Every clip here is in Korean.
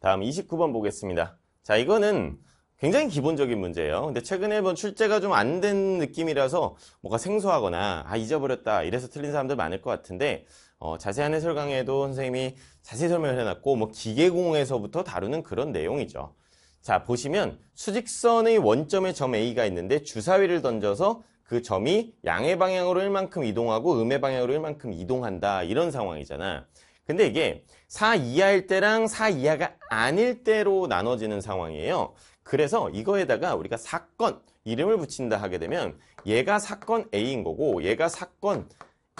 다음 29번 보겠습니다. 자, 이거는 굉장히 기본적인 문제예요. 근데 최근에 본 뭐 출제가 좀 안 된 느낌이라서 뭐가 생소하거나 아 잊어버렸다 이래서 틀린 사람들 많을 것 같은데 어, 자세한 해설 강의에도 선생님이 자세히 설명을 해놨고 뭐 기계공에서부터 다루는 그런 내용이죠. 자 보시면 수직선의 원점에 점 A가 있는데 주사위를 던져서 그 점이 양의 방향으로 1만큼 이동하고 음의 방향으로 1만큼 이동한다 이런 상황이잖아. 근데 이게 4 이하일 때랑 4 이하가 아닐 때로 나눠지는 상황이에요. 그래서 이거에다가 우리가 사건 이름을 붙인다 하게 되면 얘가 사건 A인 거고 얘가 사건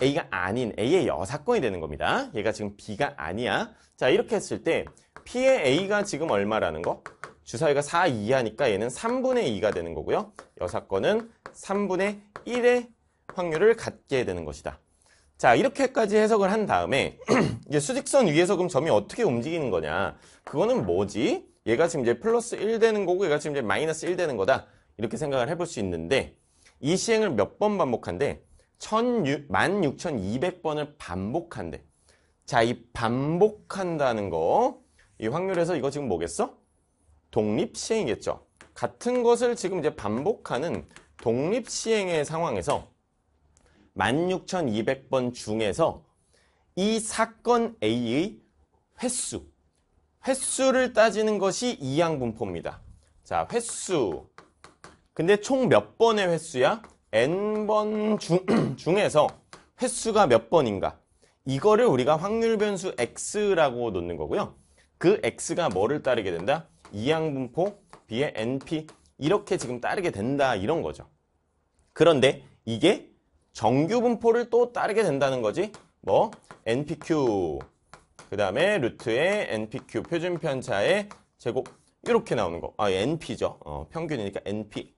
A가 아닌 A의 여사건이 되는 겁니다. 얘가 지금 B가 아니야. 자 이렇게 했을 때 P의 A가 지금 얼마라는 거? 주사위가 4 이하니까 얘는 3분의 2가 되는 거고요. 여사건은 3분의 1의 확률을 갖게 되는 것이다. 자 이렇게까지 해석을 한 다음에 이제 수직선 위에서 그럼 점이 어떻게 움직이는 거냐 그거는 뭐지? 얘가 지금 이제 플러스 1 되는 거고 얘가 지금 이제 마이너스 1 되는 거다 이렇게 생각을 해볼 수 있는데 이 시행을 몇 번 반복한대? 16,200번을 반복한대 자이 반복한다는 거 이 확률에서 이거 지금 뭐겠어? 독립시행이겠죠 같은 것을 지금 이제 반복하는 독립시행의 상황에서 16,200번 중에서 이 사건 A의 횟수, 횟수를 따지는 것이 이항분포입니다. 자, 횟수. 근데 총 몇 번의 횟수야? n번 중, 중에서 횟수가 몇 번인가? 이거를 우리가 확률 변수 x라고 놓는 거고요. 그 x가 뭐를 따르게 된다? 이항분포 b의 np 이렇게 지금 따르게 된다 이런 거죠. 그런데 이게 정규 분포를 또 따르게 된다는 거지. 뭐 NPQ 그 다음에 루트의 NPQ 표준 편차의 제곱 이렇게 나오는 거. 아 NP죠. 어, 평균이니까 NP.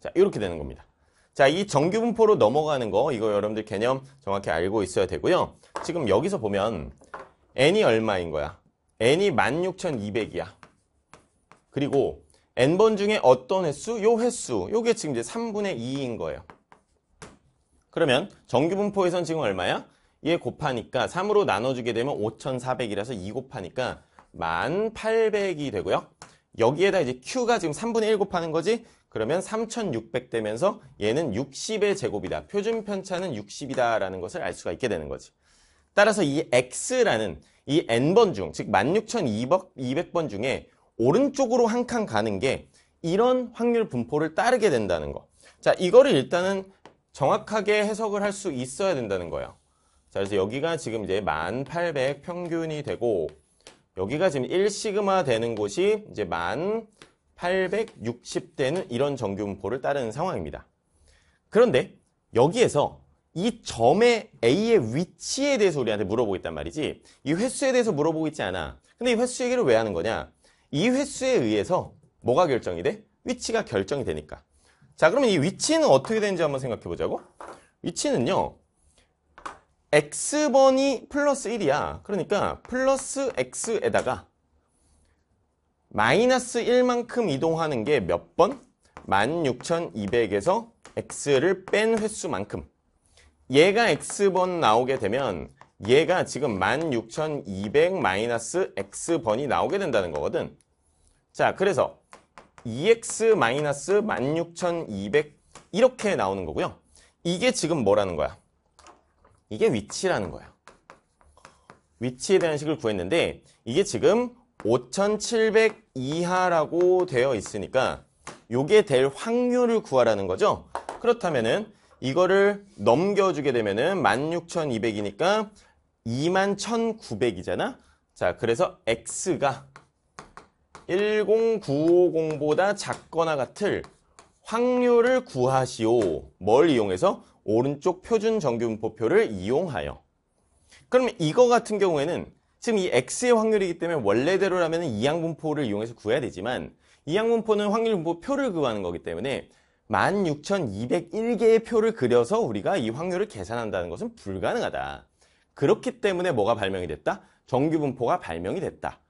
자 이렇게 되는 겁니다. 자, 이 정규 분포로 넘어가는 거 이거 여러분들 개념 정확히 알고 있어야 되고요. 지금 여기서 보면 n이 얼마인 거야? n이 16,200이야. 그리고 n번 중에 어떤 횟수? 요 횟수. 요게 지금 이제 3분의 2인 거예요. 그러면 정규분포에선 지금 얼마야? 얘 곱하니까 3으로 나눠주게 되면 5,400이라서 2 곱하니까 1,800이 되고요. 여기에다 이제 Q가 지금 3분의 1 곱하는 거지? 그러면 3,600 되면서 얘는 60의 제곱이다. 표준 편차는 60이다라는 것을 알 수가 있게 되는 거지. 따라서 이 X라는 이 N번 중, 즉 16,200번 중에 오른쪽으로 한 칸 가는 게 이런 확률 분포를 따르게 된다는 거. 자, 이거를 일단은 정확하게 해석을 할 수 있어야 된다는 거예요. 자, 그래서 여기가 지금 이제 1800 평균이 되고 여기가 지금 1시그마 되는 곳이 이제 1860대는 이런 정규분포를 따르는 상황입니다. 그런데 여기에서 이 점의 A의 위치에 대해서 우리한테 물어보고 있단 말이지 이 횟수에 대해서 물어보고 있지 않아. 근데 이 횟수 얘기를 왜 하는 거냐? 이 횟수에 의해서 뭐가 결정이 돼? 위치가 결정이 되니까. 자 그러면 이 위치는 어떻게 되는지 한번 생각해 보자고 위치는요 x번이 플러스 1이야 그러니까 플러스 x에다가 마이너스 1만큼 이동하는 게 몇 번? 16,200에서 x를 뺀 횟수만큼 얘가 x번 나오게 되면 얘가 지금 16,200 마이너스 x번이 나오게 된다는 거거든 자 그래서 EX-16200 이렇게 나오는 거고요. 이게 지금 뭐라는 거야? 이게 위치라는 거야. 위치에 대한 식을 구했는데 이게 지금 5700 이하라고 되어 있으니까 요게 될 확률을 구하라는 거죠. 그렇다면은 이거를 넘겨주게 되면은 16,200이니까 21,900이잖아. 자, 그래서 x가 10950보다 작거나 같을 확률을 구하시오. 뭘 이용해서? 오른쪽 표준 정규분포표를 이용하여. 그럼 이거 같은 경우에는 지금 이 x의 확률이기 때문에 원래대로라면 이항분포를 이용해서 구해야 되지만 이항분포는 확률분포표를 구하는 거기 때문에 16,201개의 표를 그려서 우리가 이 확률을 계산한다는 것은 불가능하다. 그렇기 때문에 뭐가 발명이 됐다? 정규분포가 발명이 됐다.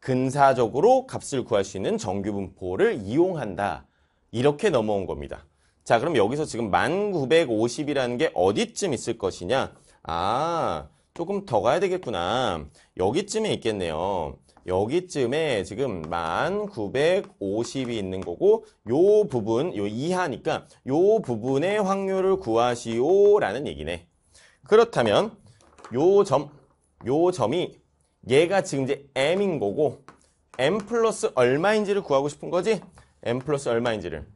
근사적으로 값을 구할 수 있는 정규분포를 이용한다. 이렇게 넘어온 겁니다. 자, 그럼 여기서 지금 1950이라는 게 어디쯤 있을 것이냐? 아, 조금 더 가야 되겠구나. 여기쯤에 있겠네요. 여기쯤에 지금 1950이 있는 거고 요 부분, 요 이하니까 요 부분의 확률을 구하시오라는 얘기네. 그렇다면 요 점, 요 점이 얘가 지금 이제 m인 거고 m 플러스 얼마인지를 구하고 싶은 거지? m 플러스 얼마인지를.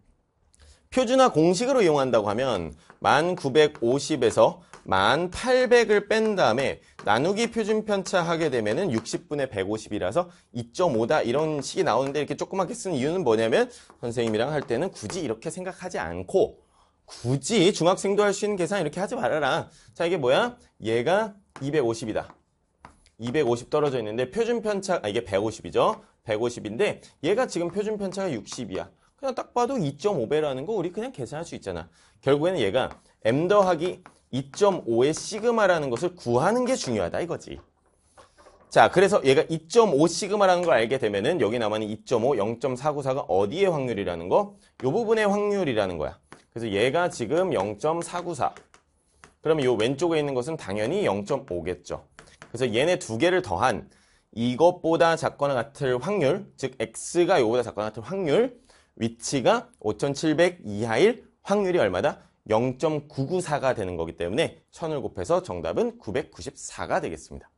표준화 공식으로 이용한다고 하면 1950에서 1800을 뺀 다음에 나누기 표준 편차 하게 되면 은 60분의 150이라서 2.5다 이런 식이 나오는데 이렇게 조그맣게 쓴 이유는 뭐냐면 선생님이랑 할 때는 굳이 이렇게 생각하지 않고 굳이 중학생도 할 수 있는 계산 이렇게 하지 말아라. 자 이게 뭐야? 얘가 250이다. 250 떨어져 있는데 표준 편차 아, 이게 150이죠. 150인데 얘가 지금 표준 편차가 60이야. 그냥 딱 봐도 2.5배라는 거 우리 그냥 계산할 수 있잖아. 결국에는 얘가 m 더하기 2.5의 시그마라는 것을 구하는 게 중요하다 이거지. 자, 그래서 얘가 2.5 시그마라는 걸 알게 되면은 여기 남아있는 2.5, 0.494가 어디의 확률이라는 거? 요 부분의 확률이라는 거야. 그래서 얘가 지금 0.494. 그러면 요 왼쪽에 있는 것은 당연히 0.5겠죠. 그래서 얘네 두 개를 더한 이것보다 작거나 같을 확률, 즉 x가 이거보다 작거나 같을 확률, 위치가 5700 이하일 확률이 얼마다? 0.994가 되는 거기 때문에 1000을 곱해서 정답은 994가 되겠습니다.